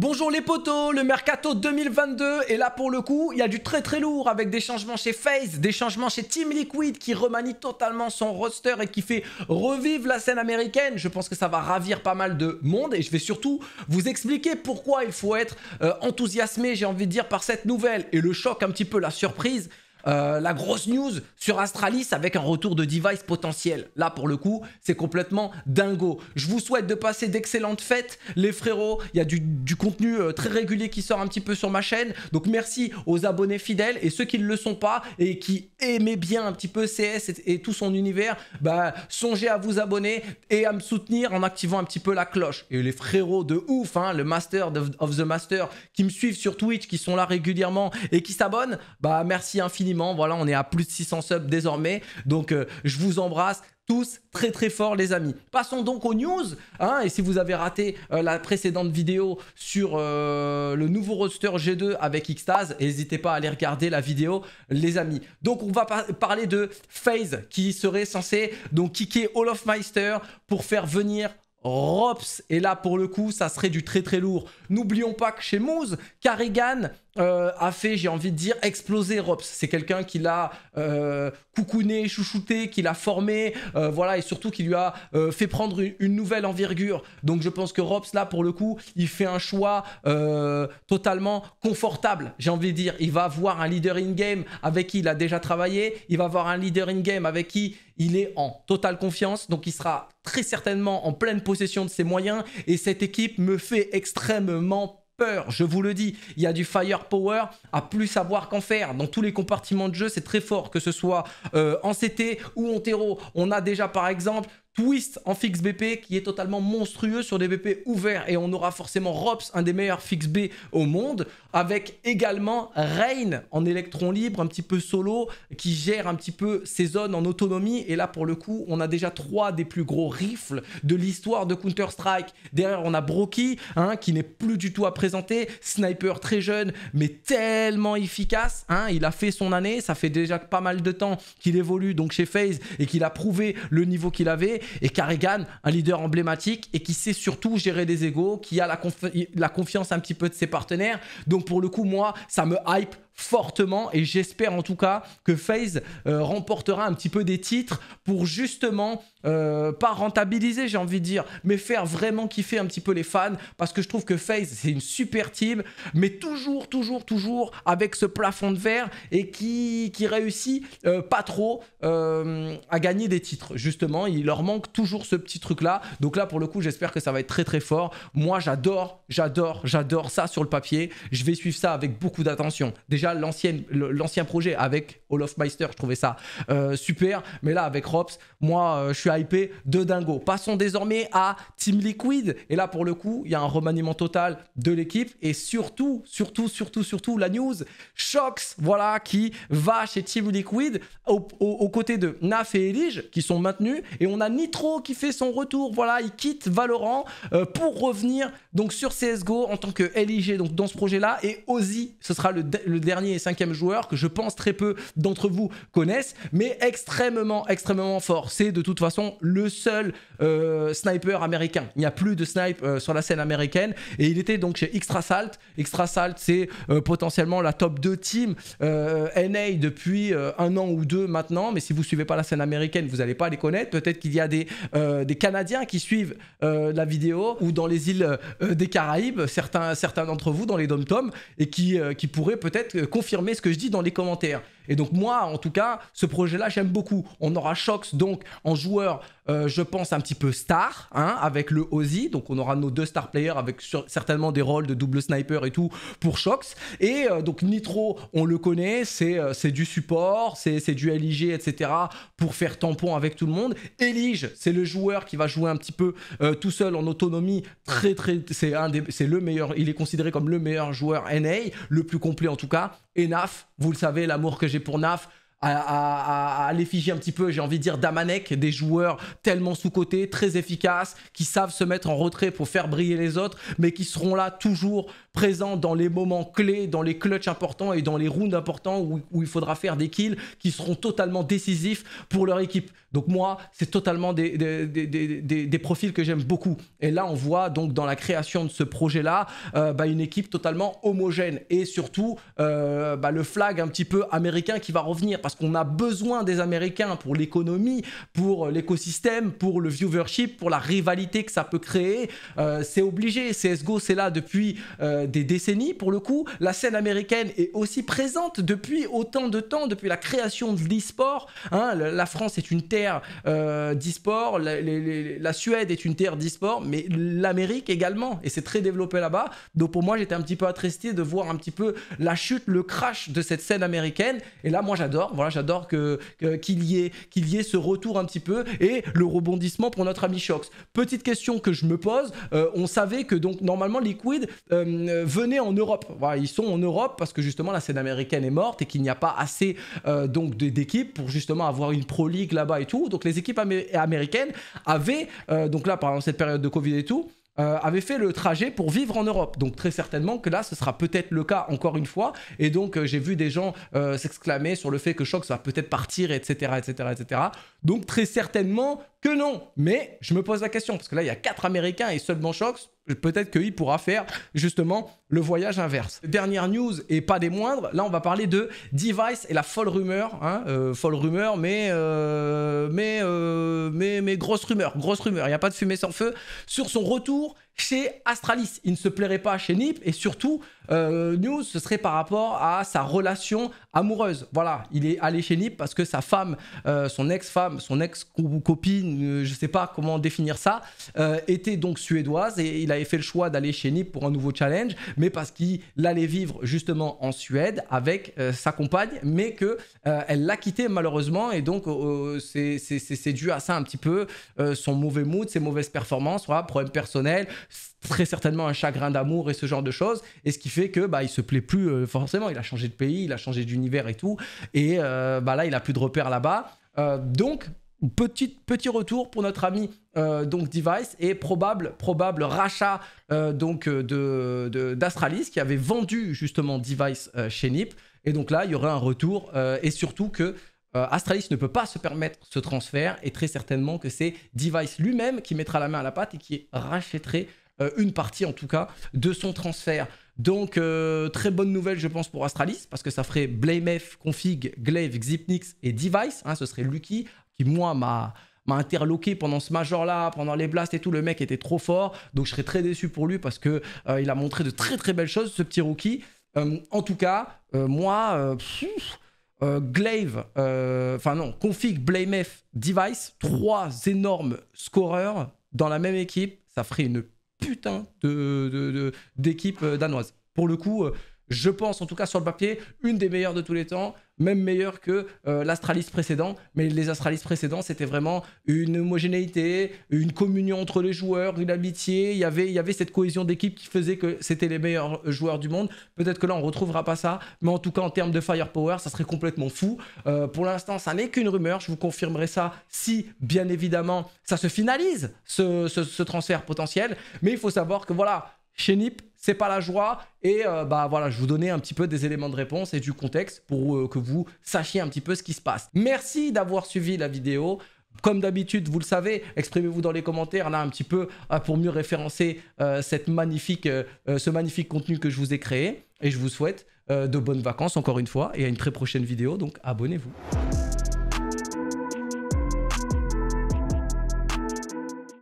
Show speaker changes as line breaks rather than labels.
Bonjour les potos, le mercato 2022 et là pour le coup il y a du très très lourd avec des changements chez FaZe, des changements chez Team Liquid qui remanie totalement son roster et qui fait revivre la scène américaine. Je pense que ça va ravir pas mal de monde et je vais surtout vous expliquer pourquoi il faut être euh, enthousiasmé j'ai envie de dire par cette nouvelle et le choc un petit peu la surprise euh, la grosse news sur Astralis avec un retour de device potentiel. Là, pour le coup, c'est complètement dingo. Je vous souhaite de passer d'excellentes fêtes, les frérots. Il y a du, contenu euh, très régulier qui sort un petit peu sur ma chaîne. Donc, merci aux abonnés fidèles et ceux qui ne le sont pas et qui aimaient bien un petit peu CS et, tout son univers. Bah, songez à vous abonner et à me soutenir en activant un petit peu la cloche. Et les frérots de ouf, hein, le master of, the master, qui me suivent sur Twitch, qui sont là régulièrement et qui s'abonnent, bah, merci infiniment voilà, on est à plus de 600 subs désormais. Donc, euh, je vous embrasse tous très très fort les amis. Passons donc aux news. Hein. et si vous avez raté euh, la précédente vidéo sur euh, le nouveau roster G2 avec Xtase, n'hésitez pas à aller regarder la vidéo les amis. Donc on va parler de FaZe qui serait censé donc kicker Meister pour faire venir Rops. Et là pour le coup ça serait du très très lourd. N'oublions pas que chez Moose, Carrigan euh, a fait, j'ai envie de dire, exploser Robs, C'est quelqu'un qui l'a euh, coucouné, chouchouté, qui l'a formé, euh, voilà, et surtout qui lui a fait prendre une, nouvelle envergure. Donc je pense que Robs là, pour le coup, il fait un choix totalement confortable, j'ai envie de dire. Il va avoir un leader in-game avec qui il a déjà travaillé, il va avoir un leader in-game avec qui il est en totale confiance, donc il sera très certainement en pleine possession de ses moyens, et cette équipe me fait extrêmement peur, je vous le dis. Il y a du firepower à plus savoir qu'en faire. Dans tous les compartiments de jeu, c'est très fort, que ce soit euh, en CT ou en terreau. On a déjà, par exemple, twist en fixe BP qui est totalement monstrueux sur des BP ouverts et on aura forcément Rops, un des meilleurs fixe B au monde, avec également Rain en électron libre, un petit peu solo, qui gère un petit peu ses zones en autonomie et là pour le coup on a déjà trois des plus gros rifles de l'histoire de Counter-Strike. Derrière on a Brocky hein, qui n'est plus du tout à présenter, sniper très jeune mais tellement efficace, hein, il a fait son année, ça fait déjà pas mal de temps qu'il évolue donc chez FaZe et qu'il a prouvé le niveau qu'il avait et Carrigan, un leader emblématique et qui sait surtout gérer des égaux, qui a la, la confiance un petit peu de ses partenaires. Donc pour le coup, moi, ça me hype fortement et j'espère en tout cas que FaZe euh, remportera un petit peu des titres pour justement euh, pas rentabiliser j'ai envie de dire mais faire vraiment kiffer un petit peu les fans parce que je trouve que FaZe c'est une super team mais toujours toujours toujours avec ce plafond de verre et qui, qui réussit euh, pas trop à gagner des titres justement il leur manque toujours ce petit truc là donc là pour le coup j'espère que ça va être très très fort moi j'adore j'adore j'adore ça sur le papier je vais suivre ça avec beaucoup d'attention déjà l'ancien projet avec Olofmeister je trouvais ça euh, super. Mais là, avec Robs moi, euh, je suis hypé de dingo. Passons désormais à Team Liquid. Et là, pour le coup, il y a un remaniement total de l'équipe. Et surtout, surtout, surtout, surtout, la news, Shox, voilà, qui va chez Team Liquid aux côtés de Naf et Elige, qui sont maintenus. Et on a Nitro qui fait son retour. Voilà, il quitte Valorant euh, pour revenir donc sur CSGO en tant que LIG donc dans ce projet-là. Et Ozzy, ce sera le dernier dernier et cinquième joueur que je pense très peu d'entre vous connaissent, mais extrêmement, extrêmement fort. C'est de toute façon le seul euh, sniper américain. Il n'y a plus de snipe euh, sur la scène américaine et il était donc chez Extra Salt Extra Salt c'est euh, potentiellement la top 2 team NA depuis un an ou deux maintenant, mais si vous suivez pas la scène américaine, vous n'allez pas les connaître. Peut-être qu'il y a des, des Canadiens qui suivent la vidéo ou dans les îles des Caraïbes, certains, certains d'entre vous dans les dom-toms et qui, qui pourraient peut-être confirmer ce que je dis dans les commentaires. Et donc moi, en tout cas, ce projet-là, j'aime beaucoup. On aura Shox, donc en joueur, euh, je pense un petit peu star, hein, avec le Ozzy. Donc on aura nos deux star players avec certainement des rôles de double sniper et tout pour Shox. Et euh, donc Nitro, on le connaît, c'est euh, c'est du support, c'est du LIG, etc. pour faire tampon avec tout le monde. Elige, c'est le joueur qui va jouer un petit peu tout seul en autonomie. Très très, c'est un c'est le meilleur. Il est considéré comme le meilleur joueur NA, le plus complet en tout cas. Et Naf, vous le savez, l'amour que j'ai pour NAF à, l'effigie un petit peu, j'ai envie de dire, d'Amanek, des joueurs tellement sous-cotés, très efficaces, qui savent se mettre en retrait pour faire briller les autres, mais qui seront là toujours présents dans les moments clés, dans les clutches importants et dans les rounds importants où, il faudra faire des kills qui seront totalement décisifs pour leur équipe. Donc moi, c'est totalement des, des, profils que j'aime beaucoup. Et là, on voit donc dans la création de ce projet-là, euh, bah, une équipe totalement homogène et surtout euh, bah, le flag un petit peu américain qui va revenir parce qu'on a besoin des Américains pour l'économie, pour l'écosystème, pour le viewership, pour la rivalité que ça peut créer. Euh, c'est obligé. CSGO, c'est là depuis euh, des décennies pour le coup. La scène américaine est aussi présente depuis autant de temps, depuis la création de l'e-sport. Hein. la France est une terre euh, d'e-sport, la, la, Suède est une terre d'e-sport, mais l'Amérique également, et c'est très développé là-bas. Donc pour moi, j'étais un petit peu attristé de voir un petit peu la chute, le crash de cette scène américaine. Et là, moi, j'adore. Voilà, j'adore que, qu'il y ait qu'il y ait ce retour un petit peu et le rebondissement pour notre ami Shox. Petite question que je me pose, euh, on savait que donc normalement Liquid euh, euh, venait en Europe. Voilà, ils sont en Europe parce que justement la scène américaine est morte et qu'il n'y a pas assez donc d'équipes pour justement avoir une pro league là-bas et tout. Donc les équipes américaines avaient donc là pendant cette période de Covid et tout euh, avait fait le trajet pour vivre en Europe. Donc très certainement que là, ce sera peut-être le cas encore une fois. Et donc euh, j'ai vu des gens euh, s'exclamer sur le fait que Shox va peut-être partir, etc., etc., etc. Donc très certainement que non. Mais je me pose la question parce que là, il y a quatre Américains et seulement Shox peut-être qu'il pourra faire justement le voyage inverse. Dernière news et pas des moindres, là on va parler de Device et la folle rumeur, hein, euh, folle rumeur mais, euh, mais, euh, mais, mais, grosse rumeur, grosse rumeur, il n'y a pas de fumée sans feu, sur son retour chez Astralis. Il ne se plairait pas chez Nip et surtout, euh, News, ce serait par rapport à sa relation amoureuse. Voilà, il est allé chez Nip parce que sa femme, euh, son ex-femme, son ex-copine, euh, je ne sais pas comment définir ça, était donc suédoise et il avait fait le choix d'aller chez Nip pour un nouveau challenge, mais parce qu'il allait vivre justement en Suède avec sa compagne, mais que elle l'a quitté malheureusement et donc c'est dû à ça un petit peu, son mauvais mood, ses mauvaises performances, voilà, problème personnel, très certainement un chagrin d'amour et ce genre de choses, et ce qui fait que bah il se plaît plus euh, forcément. Il a changé de pays, il a changé d'univers et tout, et euh, bah là il a plus de repères là-bas. Euh, donc petit petit retour pour notre ami donc Device et probable probable rachat donc de d'Astralis qui avait vendu justement Device chez Nip. Et donc là il y aurait un retour et surtout que euh, Astralis ne peut pas se permettre ce transfert et très certainement que c'est Device lui-même qui mettra la main à la pâte et qui rachèterait euh, une partie en tout cas de son transfert. Donc euh, très bonne nouvelle je pense pour Astralis parce que ça ferait BlameF, Config, Glaive, Xipnix et Device. Hein, ce serait Lucky qui moi m'a interloqué pendant ce major là, pendant les blasts et tout, le mec était trop fort, donc je serais très déçu pour lui parce que il a montré de très très belles choses ce petit rookie. en tout cas, moi, euh, Glaive, euh, enfin non, config, blamef, device, trois énormes scoreurs dans la même équipe, ça ferait une putain d'équipe euh, danoise. Pour le coup, je pense en tout cas sur le papier, une des meilleures de tous les temps même meilleur que euh, l'Astralis précédent. Mais les Astralis précédents, c'était vraiment une homogénéité, une communion entre les joueurs, une amitié. Il y avait, il y avait cette cohésion d'équipe qui faisait que c'était les meilleurs joueurs du monde. Peut-être que là, on retrouvera pas ça. Mais en tout cas, en termes de firepower, ça serait complètement fou. Euh, pour l'instant, ça n'est qu'une rumeur. Je vous confirmerai ça si, bien évidemment, ça se finalise, ce, ce transfert potentiel. Mais il faut savoir que voilà, chez NIP, c'est pas la joie. Et euh, bah voilà, je vous donnais un petit peu des éléments de réponse et du contexte pour euh, que vous sachiez un petit peu ce qui se passe. Merci d'avoir suivi la vidéo. Comme d'habitude, vous le savez, exprimez-vous dans les commentaires là un petit peu euh, pour mieux référencer cette magnifique, ce magnifique contenu que je vous ai créé. Et je vous souhaite de bonnes vacances encore une fois et à une très prochaine vidéo. Donc abonnez-vous.